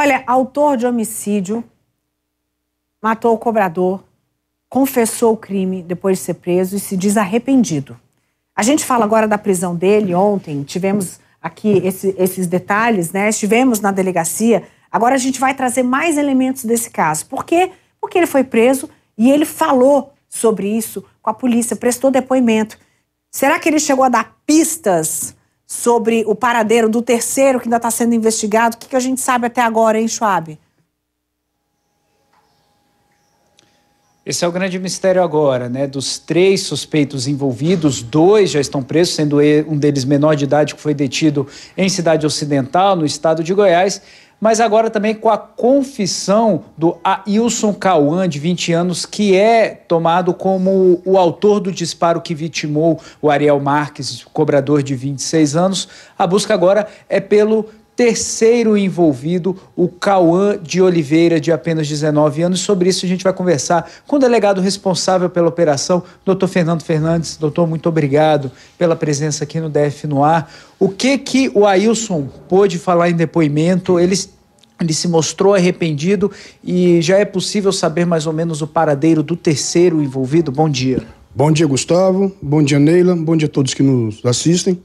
Olha, autor de homicídio, matou o cobrador, confessou o crime depois de ser preso e se diz arrependido. A gente fala agora da prisão dele ontem, tivemos aqui esse, esses detalhes, né? Estivemos na delegacia. Agora a gente vai trazer mais elementos desse caso. Por quê? Porque ele foi preso e ele falou sobre isso com a polícia, prestou depoimento. Será que ele chegou a dar pistas sobre o paradeiro do terceiro que ainda está sendo investigado. O que, que a gente sabe até agora, hein, Schwab? Esse é o grande mistério agora, né? Dos três suspeitos envolvidos, dois já estão presos, sendo um deles menor de idade que foi detido em Cidade Ocidental, no estado de Goiás mas agora também com a confissão do Ailson Cauã, de 20 anos, que é tomado como o autor do disparo que vitimou o Ariel Marques, cobrador de 26 anos. A busca agora é pelo terceiro envolvido, o Cauã de Oliveira, de apenas 19 anos. Sobre isso a gente vai conversar com o delegado responsável pela operação, doutor Fernando Fernandes. Doutor, muito obrigado pela presença aqui no DF no ar. O que que o Ailson pôde falar em depoimento? Ele ele se mostrou arrependido e já é possível saber mais ou menos o paradeiro do terceiro envolvido. Bom dia. Bom dia, Gustavo. Bom dia, Neila. Bom dia a todos que nos assistem.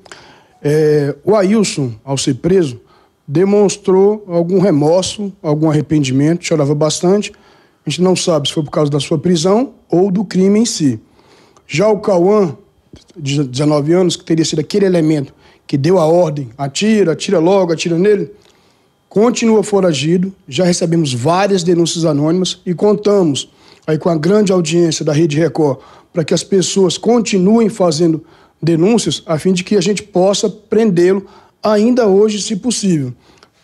É, o Ailson, ao ser preso, demonstrou algum remorso, algum arrependimento, chorava bastante. A gente não sabe se foi por causa da sua prisão ou do crime em si. Já o Cauã, de 19 anos, que teria sido aquele elemento que deu a ordem, atira, atira logo, atira nele, continua foragido. Já recebemos várias denúncias anônimas e contamos aí com a grande audiência da Rede Record para que as pessoas continuem fazendo denúncias a fim de que a gente possa prendê-lo ainda hoje, se possível.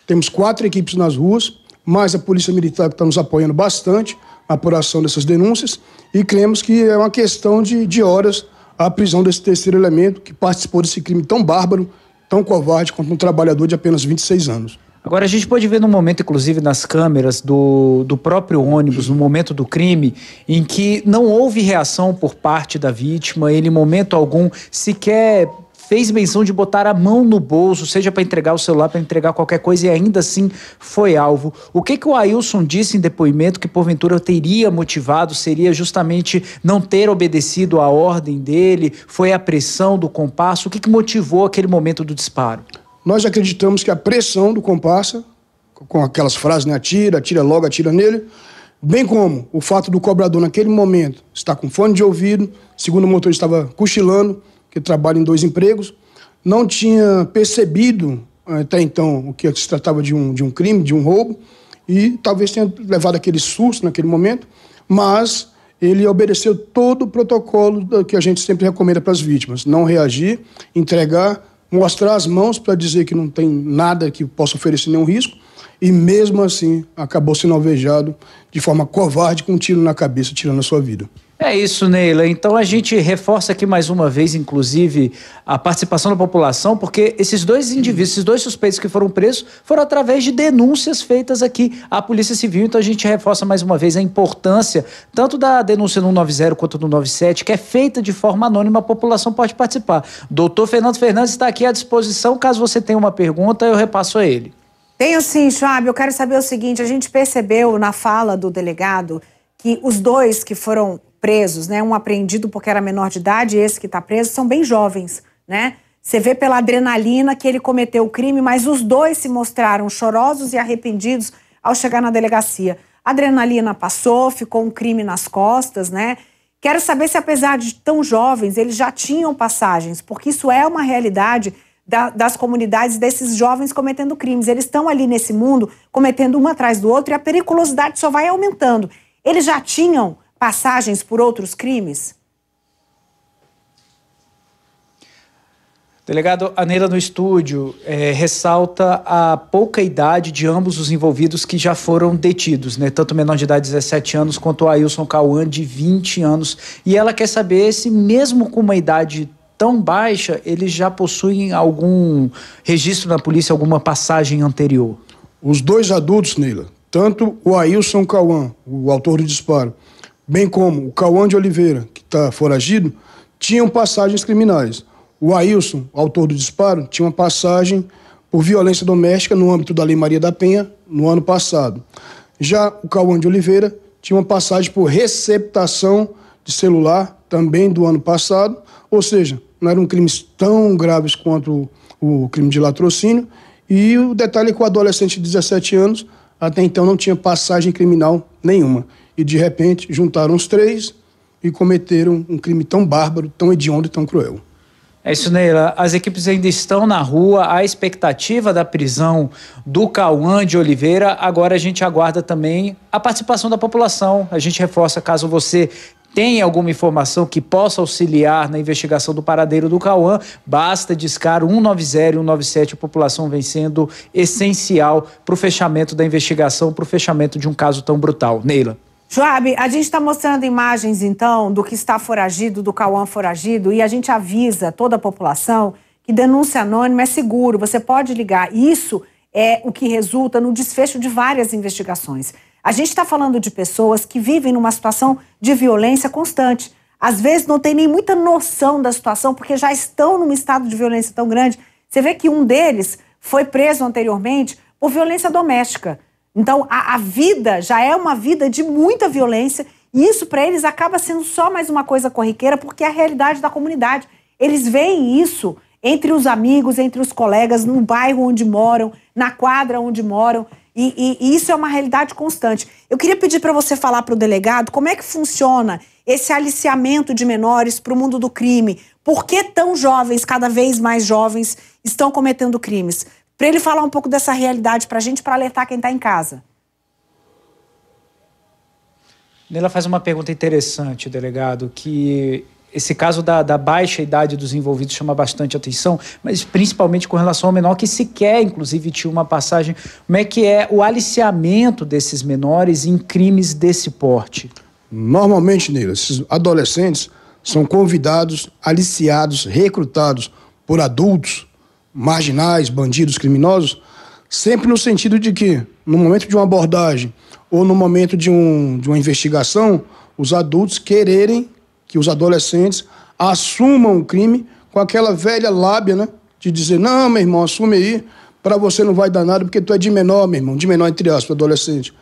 Temos quatro equipes nas ruas, mais a Polícia Militar que está nos apoiando bastante na apuração dessas denúncias e cremos que é uma questão de, de horas a prisão desse terceiro elemento que participou desse crime tão bárbaro, tão covarde contra um trabalhador de apenas 26 anos. Agora, a gente pode ver no momento, inclusive, nas câmeras do, do próprio ônibus, no momento do crime, em que não houve reação por parte da vítima, ele, em momento algum, sequer fez menção de botar a mão no bolso, seja para entregar o celular, para entregar qualquer coisa, e ainda assim foi alvo. O que, que o Ailson disse em depoimento que porventura teria motivado seria justamente não ter obedecido à ordem dele? Foi a pressão do compasso? O que, que motivou aquele momento do disparo? nós acreditamos que a pressão do comparsa, com aquelas frases, né, atira, atira logo, atira nele, bem como o fato do cobrador naquele momento estar com fone de ouvido, segundo o motorista estava cochilando, que trabalha em dois empregos, não tinha percebido eh, até então o que se tratava de um, de um crime, de um roubo, e talvez tenha levado aquele susto naquele momento, mas ele obedeceu todo o protocolo eh, que a gente sempre recomenda para as vítimas: não reagir, entregar mostrar as mãos para dizer que não tem nada que possa oferecer nenhum risco, e mesmo assim acabou sendo alvejado de forma covarde com um tiro na cabeça, tirando a sua vida. É isso, Neila. Então a gente reforça aqui mais uma vez, inclusive, a participação da população, porque esses dois indivíduos, esses dois suspeitos que foram presos, foram através de denúncias feitas aqui à Polícia Civil. Então a gente reforça mais uma vez a importância tanto da denúncia no 190 quanto no 97, que é feita de forma anônima, a população pode participar. Doutor Fernando Fernandes está aqui à disposição. Caso você tenha uma pergunta, eu repasso a ele. Tenho sim, Fábio. Eu quero saber o seguinte: a gente percebeu na fala do delegado que os dois que foram presos, né? Um apreendido porque era menor de idade, esse que está preso, são bem jovens, né? Você vê pela adrenalina que ele cometeu o crime, mas os dois se mostraram chorosos e arrependidos ao chegar na delegacia. A adrenalina passou, ficou um crime nas costas, né? Quero saber se, apesar de tão jovens, eles já tinham passagens, porque isso é uma realidade da, das comunidades desses jovens cometendo crimes. Eles estão ali nesse mundo cometendo um atrás do outro e a periculosidade só vai aumentando. Eles já tinham passagens por outros crimes? Delegado Aneira no estúdio é, ressalta a pouca idade de ambos os envolvidos que já foram detidos, né? Tanto o menor de idade de 17 anos quanto o Ailson Cauã de 20 anos. E ela quer saber se mesmo com uma idade tão baixa, eles já possuem algum registro na polícia, alguma passagem anterior. Os dois adultos, Neila, tanto o Ailson Cauã, o autor do disparo, bem como o Cauã de Oliveira, que está foragido, tinham passagens criminais. O Ailson, autor do disparo, tinha uma passagem por violência doméstica no âmbito da Lei Maria da Penha no ano passado. Já o Cauã de Oliveira tinha uma passagem por receptação de celular também do ano passado, ou seja, não eram crimes tão graves quanto o crime de latrocínio. E o detalhe é que o adolescente de 17 anos até então não tinha passagem criminal nenhuma e de repente juntaram os três e cometeram um crime tão bárbaro, tão hediondo e tão cruel. É isso, Neila. As equipes ainda estão na rua, a expectativa da prisão do Cauã de Oliveira. Agora a gente aguarda também a participação da população. A gente reforça caso você tem alguma informação que possa auxiliar na investigação do paradeiro do Cauã, basta discar 190 e 197. A população vem sendo essencial para o fechamento da investigação, para o fechamento de um caso tão brutal. Neila. Joab, a gente está mostrando imagens, então, do que está foragido, do Cauã foragido, e a gente avisa toda a população que denúncia anônima é seguro, você pode ligar. Isso é o que resulta no desfecho de várias investigações. A gente está falando de pessoas que vivem numa situação de violência constante. Às vezes não tem nem muita noção da situação, porque já estão num estado de violência tão grande. Você vê que um deles foi preso anteriormente por violência doméstica. Então, a, a vida já é uma vida de muita violência e isso para eles acaba sendo só mais uma coisa corriqueira porque é a realidade da comunidade. Eles veem isso entre os amigos, entre os colegas, no bairro onde moram, na quadra onde moram. E, e, e isso é uma realidade constante. Eu queria pedir para você falar para o delegado como é que funciona esse aliciamento de menores para o mundo do crime. Por que tão jovens, cada vez mais jovens, estão cometendo crimes? para ele falar um pouco dessa realidade para a gente, para alertar quem está em casa. Nela faz uma pergunta interessante, delegado, que esse caso da, da, baixa idade dos envolvidos chama bastante atenção, mas principalmente com relação ao menor que sequer, inclusive, tinha uma passagem. Como é que é o aliciamento desses menores em crimes desse porte? Normalmente, Neila, esses adolescentes são convidados, aliciados, recrutados por adultos marginais, bandidos, criminosos, sempre no sentido de que, no momento de uma abordagem ou no momento de, um, de uma investigação, os adultos quererem que os adolescentes assumam o crime com aquela velha lábia, né? De dizer, não, meu irmão, assume aí, para você não vai dar nada, porque tu é de menor, meu irmão, de menor entre aspas, adolescente.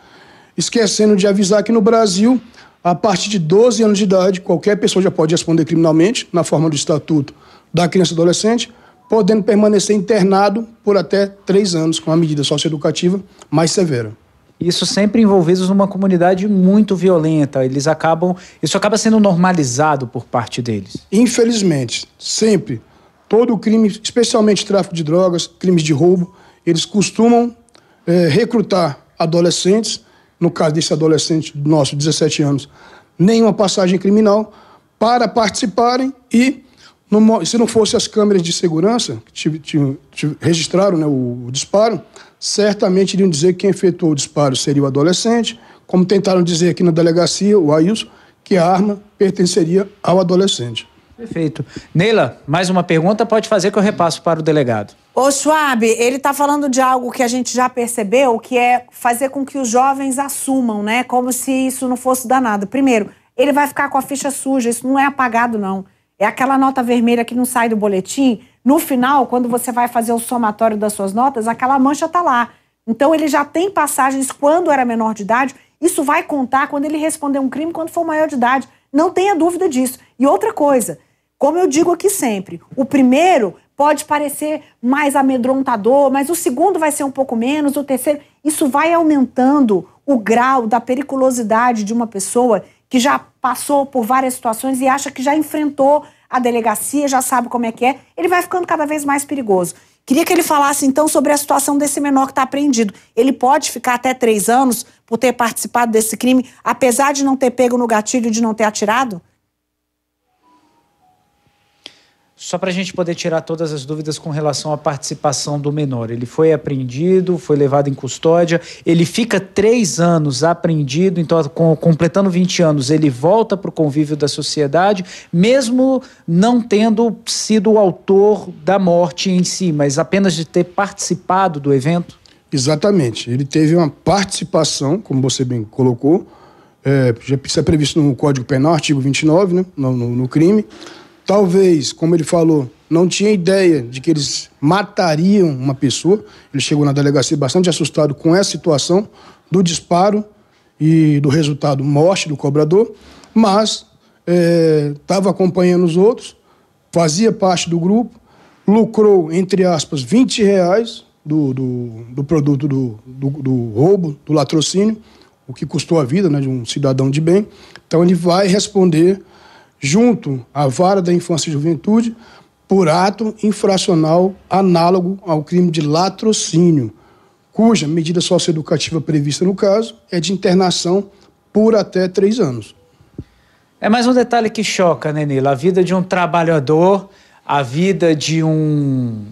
Esquecendo de avisar que no Brasil, a partir de 12 anos de idade, qualquer pessoa já pode responder criminalmente, na forma do estatuto da criança e adolescente, podendo permanecer internado por até três anos, com uma medida socioeducativa mais severa isso sempre envolvidos numa comunidade muito violenta. Eles acabam, isso acaba sendo normalizado por parte deles. Infelizmente, sempre todo crime, especialmente tráfico de drogas, crimes de roubo, eles costumam é, recrutar adolescentes. No caso desse adolescente nosso, 17 anos, nenhuma passagem criminal para participarem e se não fosse as câmeras de segurança que te, te, te registraram né, o, o, disparo, certamente iriam dizer que quem efetuou o disparo seria o adolescente, como tentaram dizer aqui na delegacia, o Ailson, que a arma pertenceria ao adolescente. Perfeito. Neila, mais uma pergunta pode fazer que eu repasso para o delegado. Ô, Schwab, ele está falando de algo que a gente já percebeu, que é fazer com que os jovens assumam, né? Como se isso não fosse danado. Primeiro, ele vai ficar com a ficha suja, isso não é apagado, não. É aquela nota vermelha que não sai do boletim. No final, quando você vai fazer o somatório das suas notas, aquela mancha está lá. Então ele já tem passagens quando era menor de idade. Isso vai contar quando ele responder um crime quando for maior de idade. Não tenha dúvida disso. E outra coisa, como eu digo aqui sempre, o primeiro pode parecer mais amedrontador, mas o segundo vai ser um pouco menos, o terceiro. Isso vai aumentando o grau da periculosidade de uma pessoa que já passou por várias situações e acha que já enfrentou a delegacia, já sabe como é que é, ele vai ficando cada vez mais perigoso. Queria que ele falasse, então, sobre a situação desse menor que está apreendido. Ele pode ficar até três anos por ter participado desse crime, apesar de não ter pego no gatilho, de não ter atirado? Só para a gente poder tirar todas as dúvidas com relação à participação do menor. Ele foi apreendido, foi levado em custódia, ele fica três anos apreendido, então, com, completando 20 anos, ele volta para o convívio da sociedade, mesmo não tendo sido o autor da morte em si, mas apenas de ter participado do evento? Exatamente. Ele teve uma participação, como você bem colocou, é, já isso é previsto no Código Penal, artigo 29, né, no, no, no crime talvez, como ele falou, não tinha ideia de que eles matariam uma pessoa. Ele chegou na delegacia bastante assustado com essa situação do disparo e do resultado morte do cobrador, mas estava é, acompanhando os outros, fazia parte do grupo, lucrou, entre aspas, 20 reais do, do, do produto do, do, do roubo, do latrocínio, o que custou a vida né, de um cidadão de bem. Então ele vai responder junto à Vara da Infância e Juventude por ato infracional análogo ao crime de latrocínio, cuja medida socioeducativa prevista no caso é de internação por até três anos. É mais um detalhe que choca, né, Nila? A vida de um trabalhador, a vida de um,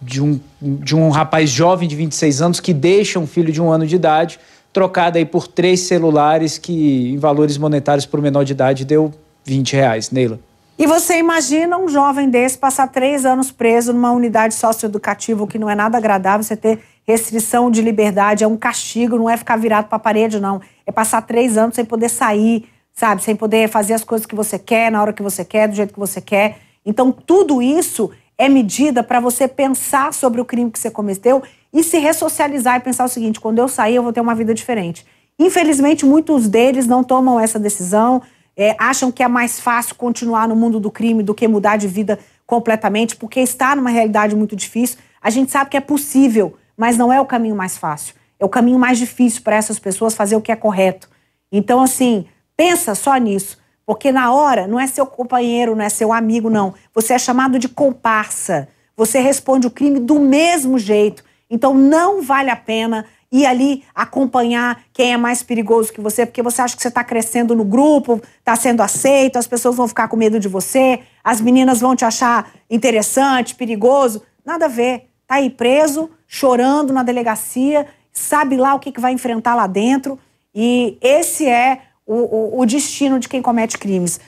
de um, de um rapaz jovem de 26 anos que deixa um filho de um ano de idade trocada aí por três celulares que, em valores monetários por menor de idade, deu 20 reais, Neila. E você imagina um jovem desse passar três anos preso numa unidade socioeducativa, o que não é nada agradável, você ter restrição de liberdade, é um castigo, não é ficar virado para a parede, não. É passar três anos sem poder sair, sabe? Sem poder fazer as coisas que você quer, na hora que você quer, do jeito que você quer. Então, tudo isso é medida para você pensar sobre o crime que você cometeu e se ressocializar e pensar o seguinte: quando eu sair, eu vou ter uma vida diferente. Infelizmente, muitos deles não tomam essa decisão, é, acham que é mais fácil continuar no mundo do crime do que mudar de vida completamente, porque está numa realidade muito difícil. A gente sabe que é possível, mas não é o caminho mais fácil. É o caminho mais difícil para essas pessoas fazer o que é correto. Então, assim, pensa só nisso. Porque na hora não é seu companheiro, não é seu amigo, não. Você é chamado de comparsa. Você responde o crime do mesmo jeito. Então não vale a pena ir ali acompanhar quem é mais perigoso que você, porque você acha que você está crescendo no grupo, está sendo aceito, as pessoas vão ficar com medo de você, as meninas vão te achar interessante, perigoso. Nada a ver. Está aí preso, chorando na delegacia, sabe lá o que, que vai enfrentar lá dentro. E esse é o, o, o destino de quem comete crimes.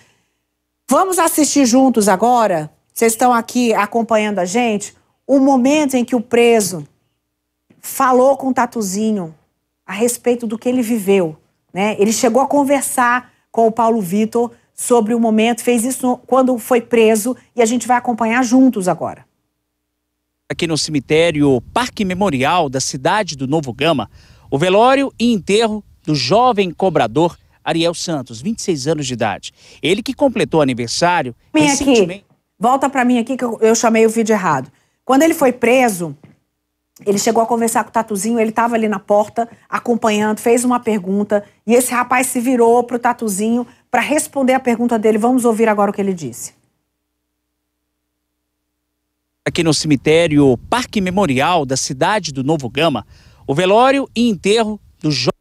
Vamos assistir juntos agora? Vocês estão aqui acompanhando a gente? O momento em que o preso falou com o Tatuzinho a respeito do que ele viveu. Né? Ele chegou a conversar com o Paulo Vitor sobre o momento, fez isso quando foi preso e a gente vai acompanhar juntos agora. Aqui no cemitério Parque Memorial da cidade do Novo Gama, o velório e enterro do jovem cobrador Ariel Santos, 26 anos de idade. Ele que completou aniversário. Vem recentemente... aqui. Volta para mim aqui que eu, eu chamei o vídeo errado. Quando ele foi preso, ele chegou a conversar com o Tatuzinho, ele estava ali na porta acompanhando, fez uma pergunta e esse rapaz se virou para o Tatuzinho para responder a pergunta dele. Vamos ouvir agora o que ele disse. Aqui no cemitério Parque Memorial da cidade do Novo Gama, o velório e enterro do jovem.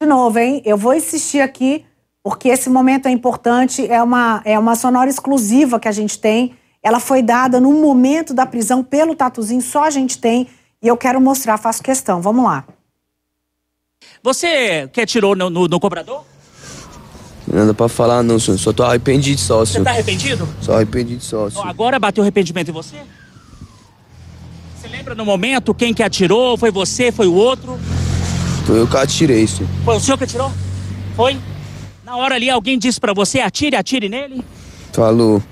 De novo, hein? Eu vou insistir aqui porque esse momento é importante, é uma, é uma sonora exclusiva que a gente tem ela foi dada no momento da prisão pelo Tatuzinho, só a gente tem. E eu quero mostrar, faço questão. Vamos lá. Você que atirou no, no, no cobrador? Nada pra falar não, senhor. Só tô arrependido sócio Você tá arrependido? Só arrependido sócio senhor. Agora bateu arrependimento em você? Você lembra no momento quem que atirou? Foi você? Foi o outro? Foi eu que atirei, senhor. Foi o senhor que atirou? Foi? Na hora ali alguém disse pra você, atire, atire nele? Falou.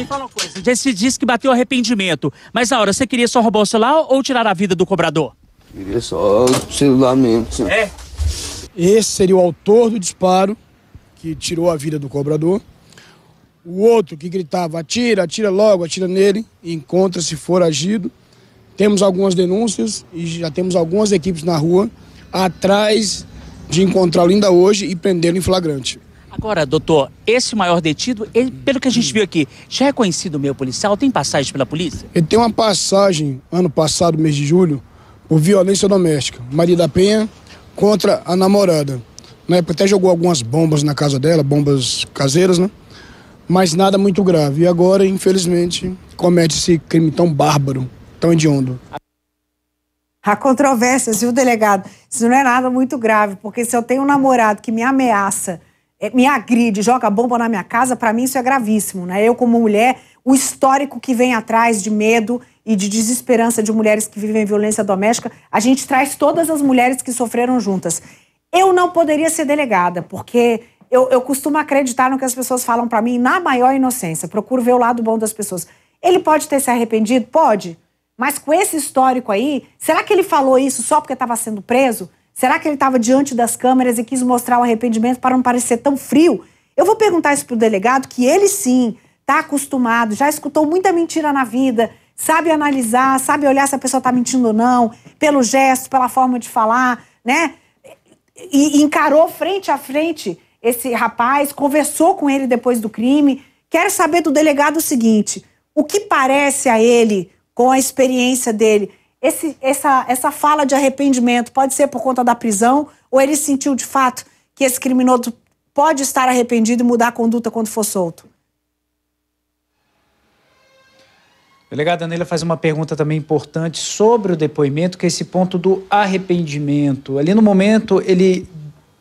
Me fala uma coisa, você disse que bateu arrependimento, mas na você queria só roubar o celular ou tirar a vida do cobrador? Queria só o celular mesmo. Senhor. É? Esse seria o autor do disparo que tirou a vida do cobrador. O outro que gritava, atira, atira logo, atira nele, encontra-se foragido. Temos algumas denúncias e já temos algumas equipes na rua atrás de encontrá-lo ainda hoje e prendê-lo em flagrante. Agora, doutor, esse maior detido, ele, pelo que a gente viu aqui, já é conhecido meio policial? Tem passagem pela polícia? Ele tem uma passagem, ano passado, mês de julho, por violência doméstica. Maria da Penha contra a namorada. Na época até jogou algumas bombas na casa dela, bombas caseiras, né? Mas nada muito grave. E agora, infelizmente, comete esse crime tão bárbaro, tão hediondo. Há controvérsias, viu, delegado? Isso não é nada muito grave, porque se eu tenho um namorado que me ameaça é, me agride, joga bomba na minha casa, para mim isso é gravíssimo, né? Eu como mulher, o histórico que vem atrás de medo e de desesperança de mulheres que vivem violência doméstica, a gente traz todas as mulheres que sofreram juntas. Eu não poderia ser delegada, porque eu, eu costumo acreditar no que as pessoas falam para mim na maior inocência. Procuro ver o lado bom das pessoas. Ele pode ter se arrependido? Pode. Mas com esse histórico aí, será que ele falou isso só porque estava sendo preso? Será que ele estava diante das câmeras e quis mostrar o arrependimento para não parecer tão frio? Eu vou perguntar isso para o delegado, que ele sim está acostumado, já escutou muita mentira na vida, sabe analisar, sabe olhar se a pessoa está mentindo ou não, pelo gesto, pela forma de falar, né? E encarou frente a frente esse rapaz, conversou com ele depois do crime. Quero saber do delegado o seguinte: o que parece a ele, com a experiência dele, esse, essa, essa fala de arrependimento pode ser por conta da prisão ou ele sentiu de fato que esse criminoso pode estar arrependido e mudar a conduta quando for solto? Delegada Neila faz uma pergunta também importante sobre o depoimento, que é esse ponto do arrependimento. Ali no momento, ele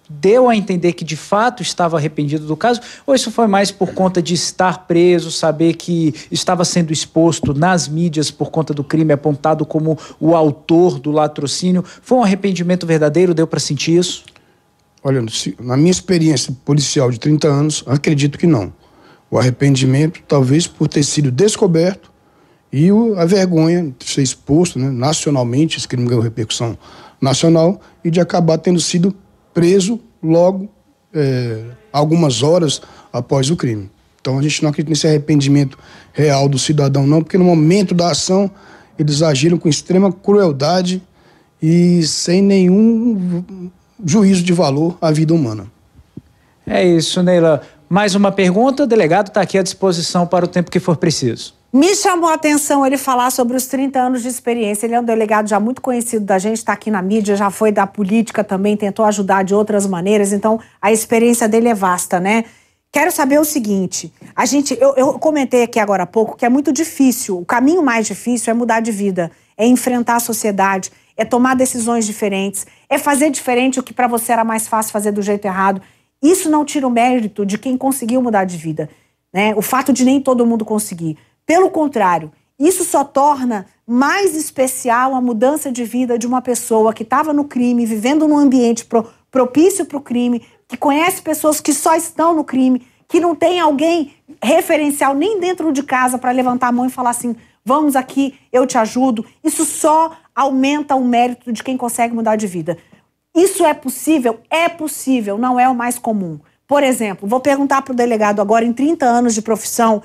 deu a entender que de fato estava arrependido do caso, ou isso foi mais por conta de estar preso, saber que estava sendo exposto nas mídias por conta do crime apontado como o autor do latrocínio? Foi um arrependimento verdadeiro? Deu para sentir isso? Olha, na minha experiência policial de 30 anos, acredito que não. O arrependimento, talvez por ter sido descoberto e a vergonha de ser exposto né, nacionalmente, esse crime ganhou repercussão nacional, e de acabar tendo sido preso logo é, algumas horas após o crime. Então a gente não acredita nesse arrependimento real do cidadão, não, porque no momento da ação eles agiram com extrema crueldade e sem nenhum juízo de valor à vida humana. É isso, Neila. Mais uma pergunta, o delegado está aqui à disposição para o tempo que for preciso. Me chamou a atenção ele falar sobre os 30 anos de experiência. Ele é um delegado já muito conhecido da gente, está aqui na mídia, já foi da política também, tentou ajudar de outras maneiras, então a experiência dele é vasta, né? Quero saber o seguinte: a gente, eu, eu comentei aqui agora há pouco que é muito difícil, o caminho mais difícil é mudar de vida, é enfrentar a sociedade, é tomar decisões diferentes, é fazer diferente o que para você era mais fácil fazer do jeito errado. Isso não tira o mérito de quem conseguiu mudar de vida, né? O fato de nem todo mundo conseguir. Pelo contrário, isso só torna mais especial a mudança de vida de uma pessoa que estava no crime, vivendo num ambiente pro, propício para o crime, que conhece pessoas que só estão no crime, que não tem alguém referencial nem dentro de casa para levantar a mão e falar assim: vamos aqui, eu te ajudo. Isso só aumenta o mérito de quem consegue mudar de vida. Isso é possível? É possível, não é o mais comum. Por exemplo, vou perguntar para o delegado agora, em 30 anos de profissão,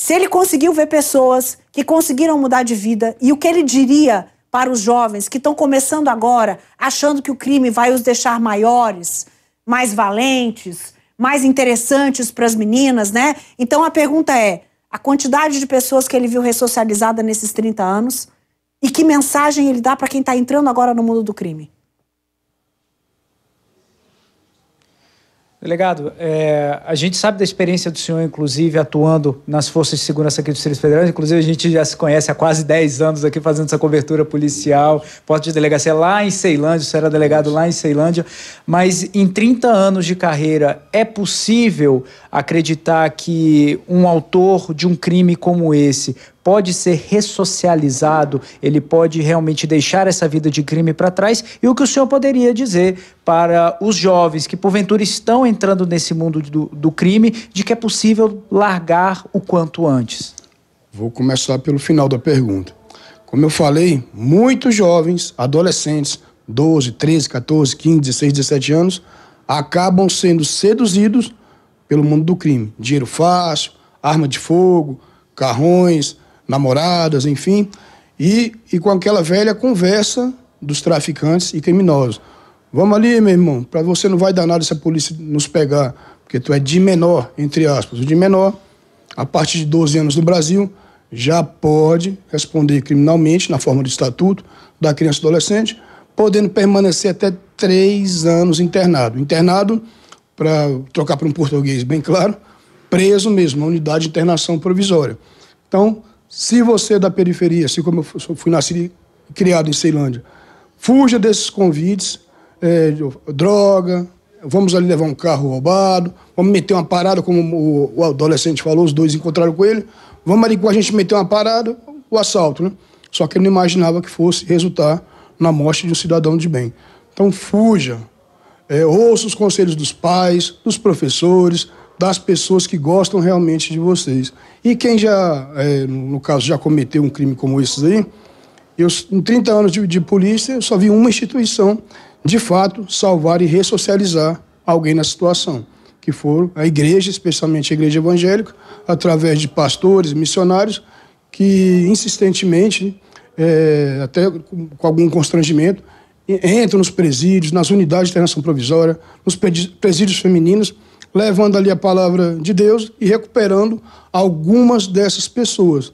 se ele conseguiu ver pessoas que conseguiram mudar de vida e o que ele diria para os jovens que estão começando agora, achando que o crime vai os deixar maiores, mais valentes, mais interessantes para as meninas, né? Então a pergunta é: a quantidade de pessoas que ele viu ressocializada nesses 30 anos e que mensagem ele dá para quem está entrando agora no mundo do crime? Delegado, é, a gente sabe da experiência do senhor, inclusive, atuando nas forças de segurança aqui do Distrito Federal. Inclusive, a gente já se conhece há quase 10 anos aqui fazendo essa cobertura policial, porta de delegacia lá em Ceilândia, o senhor era delegado lá em Ceilândia. Mas em 30 anos de carreira, é possível acreditar que um autor de um crime como esse pode ser ressocializado, ele pode realmente deixar essa vida de crime para trás? E o que o senhor poderia dizer para os jovens que porventura estão entrando nesse mundo do, do crime, de que é possível largar o quanto antes? Vou começar pelo final da pergunta. Como eu falei, muitos jovens, adolescentes, 12, 13, 14, 15, 16, 17 anos, acabam sendo seduzidos pelo mundo do crime. Dinheiro fácil, arma de fogo, carrões, namoradas, enfim, e, e com aquela velha conversa dos traficantes e criminosos. Vamos ali, meu irmão, para você não vai dar nada se a polícia nos pegar, porque tu é de menor, entre aspas. O de menor, a partir de 12 anos no Brasil, já pode responder criminalmente, na forma do estatuto da criança e adolescente, podendo permanecer até três anos internado. Internado, para trocar para um português bem claro, preso mesmo, na unidade de internação provisória. Então, se você é da periferia, assim como eu fui nascido e criado em Ceilândia, fuja desses convites, é, droga, vamos ali levar um carro roubado, vamos meter uma parada, como o, o adolescente falou, os dois encontraram com ele, vamos ali com a gente meter uma parada, o assalto, né? Só que ele não imaginava que fosse resultar na morte de um cidadão de bem. Então fuja, é, ouça os conselhos dos pais, dos professores, das pessoas que gostam realmente de vocês. E quem já, é, no caso, já cometeu um crime como esses aí, eu, em 30 anos de, de polícia, eu só vi uma instituição, de fato, salvar e ressocializar alguém na situação, que foram a igreja, especialmente a igreja evangélica, através de pastores, missionários, que insistentemente, é, até com, com algum constrangimento, entram nos presídios, nas unidades de internação provisória, nos presídios femininos, levando ali a palavra de Deus e recuperando algumas dessas pessoas.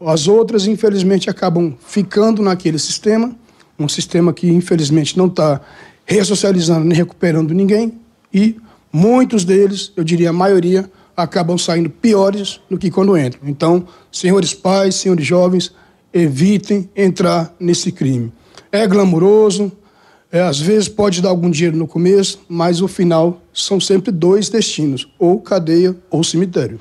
As outras, infelizmente, acabam ficando naquele sistema, um sistema que, infelizmente, não está ressocializando nem recuperando ninguém, e muitos deles, eu diria a maioria, acabam saindo piores do que quando entram. Então, senhores pais, senhores jovens, evitem entrar nesse crime. É glamouroso, é, às vezes pode dar algum dinheiro no começo, mas o final são sempre dois destinos, ou cadeia ou cemitério.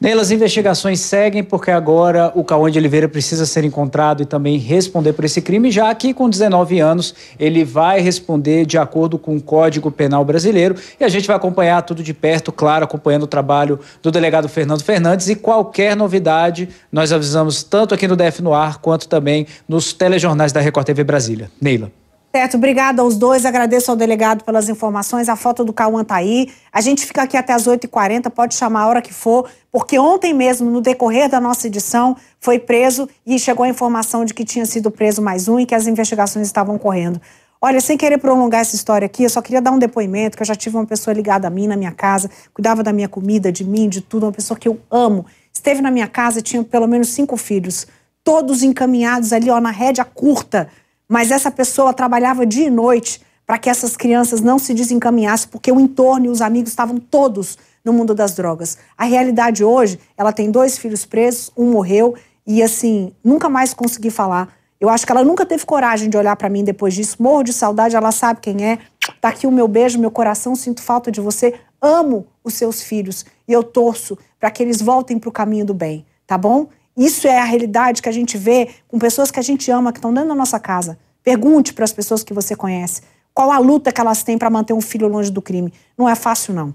Neila, as investigações seguem porque agora o Cauã de Oliveira precisa ser encontrado e também responder por esse crime, já que com 19 anos ele vai responder de acordo com o Código Penal Brasileiro. E a gente vai acompanhar tudo de perto, claro, acompanhando o trabalho do delegado Fernando Fernandes. E qualquer novidade nós avisamos tanto aqui no DF no Ar quanto também nos telejornais da Record TV Brasília. Neila. Teto, obrigada aos dois. Agradeço ao delegado pelas informações. A foto do Cauã tá aí. A gente fica aqui até as 8h40, pode chamar a hora que for, porque ontem mesmo, no decorrer da nossa edição, foi preso e chegou a informação de que tinha sido preso mais um e que as investigações estavam correndo. Olha, sem querer prolongar essa história aqui, eu só queria dar um depoimento, que eu já tive uma pessoa ligada a mim na minha casa, cuidava da minha comida, de mim, de tudo, uma pessoa que eu amo. Esteve na minha casa, tinha pelo menos cinco filhos, todos encaminhados ali, ó, na rédea curta, mas essa pessoa trabalhava dia e noite para que essas crianças não se desencaminhassem, porque o entorno e os amigos estavam todos no mundo das drogas. A realidade hoje, ela tem dois filhos presos, um morreu e assim, nunca mais consegui falar. Eu acho que ela nunca teve coragem de olhar para mim depois disso. Morro de saudade, ela sabe quem é. Tá aqui o meu beijo, meu coração, sinto falta de você. Amo os seus filhos e eu torço para que eles voltem para o caminho do bem, tá bom? Isso é a realidade que a gente vê com pessoas que a gente ama, que estão dentro da nossa casa. Pergunte para as pessoas que você conhece qual a luta que elas têm para manter um filho longe do crime. Não é fácil, não.